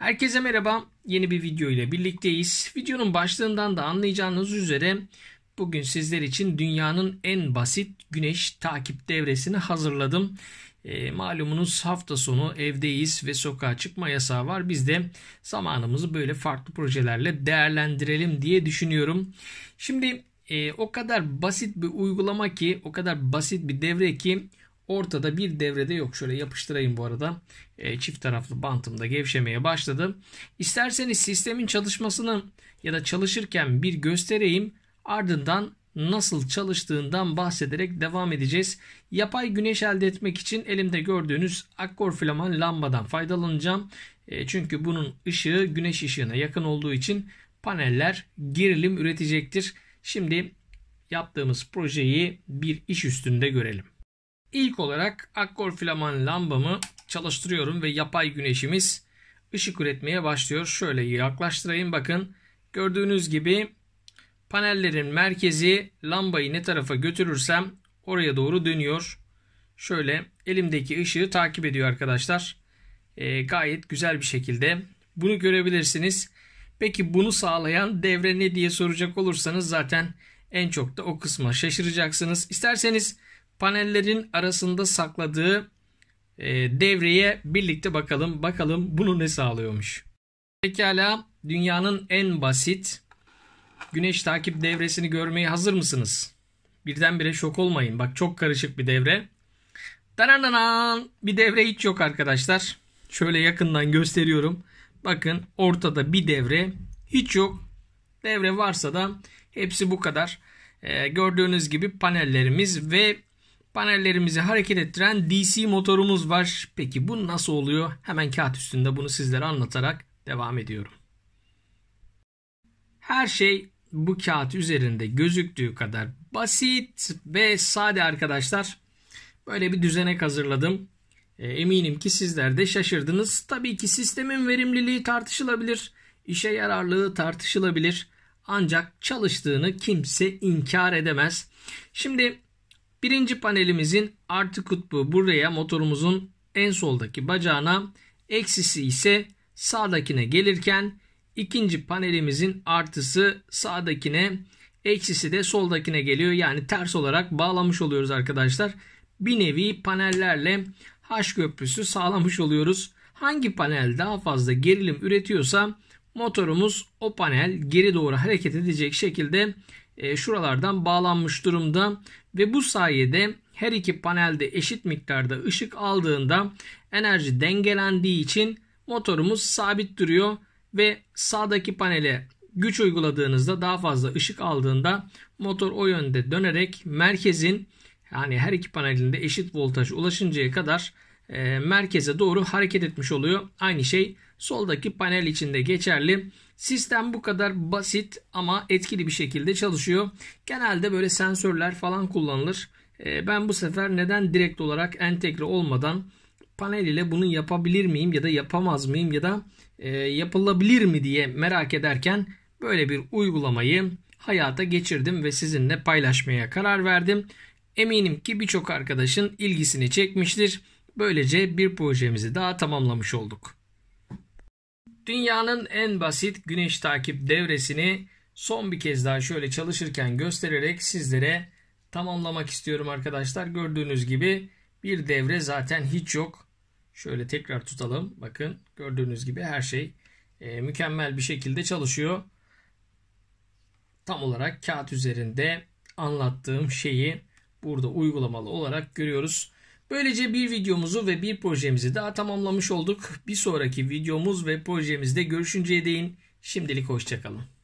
Herkese merhaba. Yeni bir video ile birlikteyiz. Videonun başlığından da anlayacağınız üzere bugün sizler için dünyanın en basit güneş takip devresini hazırladım. E, malumunuz hafta sonu evdeyiz ve sokağa çıkma yasağı var. Biz de zamanımızı böyle farklı projelerle değerlendirelim diye düşünüyorum. Şimdi e, o kadar basit bir uygulama ki, o kadar basit bir devre ki Ortada bir devrede yok. Şöyle yapıştırayım bu arada. E, çift taraflı bantımda gevşemeye başladı. İsterseniz sistemin çalışmasını ya da çalışırken bir göstereyim. Ardından nasıl çalıştığından bahsederek devam edeceğiz. Yapay güneş elde etmek için elimde gördüğünüz akkor filaman lambadan faydalanacağım. E, çünkü bunun ışığı güneş ışığına yakın olduğu için paneller gerilim üretecektir. Şimdi yaptığımız projeyi bir iş üstünde görelim. İlk olarak Akkor filaman lambamı çalıştırıyorum ve yapay güneşimiz ışık üretmeye başlıyor. Şöyle yaklaştırayım bakın. Gördüğünüz gibi panellerin merkezi lambayı ne tarafa götürürsem oraya doğru dönüyor. Şöyle elimdeki ışığı takip ediyor arkadaşlar. E, gayet güzel bir şekilde bunu görebilirsiniz. Peki bunu sağlayan devre ne diye soracak olursanız zaten en çok da o kısma şaşıracaksınız. İsterseniz panellerin arasında sakladığı e, devreye birlikte bakalım. Bakalım bunu ne sağlıyormuş. Pekala dünyanın en basit güneş takip devresini görmeye hazır mısınız? Birdenbire şok olmayın. Bak çok karışık bir devre. Danananan bir devre hiç yok arkadaşlar. Şöyle yakından gösteriyorum. Bakın ortada bir devre hiç yok. Devre varsa da hepsi bu kadar. Ee, gördüğünüz gibi panellerimiz ve panellerimizi hareket ettiren DC motorumuz var. Peki bu nasıl oluyor? Hemen kağıt üstünde bunu sizlere anlatarak devam ediyorum. Her şey bu kağıt üzerinde gözüktüğü kadar basit ve sade arkadaşlar. Böyle bir düzenek hazırladım. E, eminim ki sizler de şaşırdınız. Tabii ki sistemin verimliliği tartışılabilir, işe yararlığı tartışılabilir. Ancak çalıştığını kimse inkar edemez. Şimdi Birinci panelimizin artı kutbu buraya motorumuzun en soldaki bacağına eksisi ise sağdakine gelirken ikinci panelimizin artısı sağdakine eksisi de soldakine geliyor. Yani ters olarak bağlamış oluyoruz arkadaşlar. Bir nevi panellerle H köprüsü sağlamış oluyoruz. Hangi panel daha fazla gerilim üretiyorsa motorumuz o panel geri doğru hareket edecek şekilde e, şuralardan bağlanmış durumda ve bu sayede her iki panelde eşit miktarda ışık aldığında enerji dengelendiği için motorumuz sabit duruyor ve sağdaki panele güç uyguladığınızda daha fazla ışık aldığında motor o yönde dönerek merkezin yani her iki panelinde eşit voltaj ulaşıncaya kadar e, merkeze doğru hareket etmiş oluyor. Aynı şey soldaki panel içinde geçerli. Sistem bu kadar basit ama etkili bir şekilde çalışıyor. Genelde böyle sensörler falan kullanılır. Ee, ben bu sefer neden direkt olarak entegre olmadan panel ile bunu yapabilir miyim ya da yapamaz mıyım ya da e, yapılabilir mi diye merak ederken böyle bir uygulamayı hayata geçirdim ve sizinle paylaşmaya karar verdim. Eminim ki birçok arkadaşın ilgisini çekmiştir. Böylece bir projemizi daha tamamlamış olduk. Dünyanın en basit güneş takip devresini son bir kez daha şöyle çalışırken göstererek sizlere tamamlamak istiyorum arkadaşlar. Gördüğünüz gibi bir devre zaten hiç yok. Şöyle tekrar tutalım. Bakın gördüğünüz gibi her şey e, mükemmel bir şekilde çalışıyor. Tam olarak kağıt üzerinde anlattığım şeyi burada uygulamalı olarak görüyoruz. Böylece bir videomuzu ve bir projemizi daha tamamlamış olduk. Bir sonraki videomuz ve projemizde görüşünceye değin şimdilik hoşçakalın.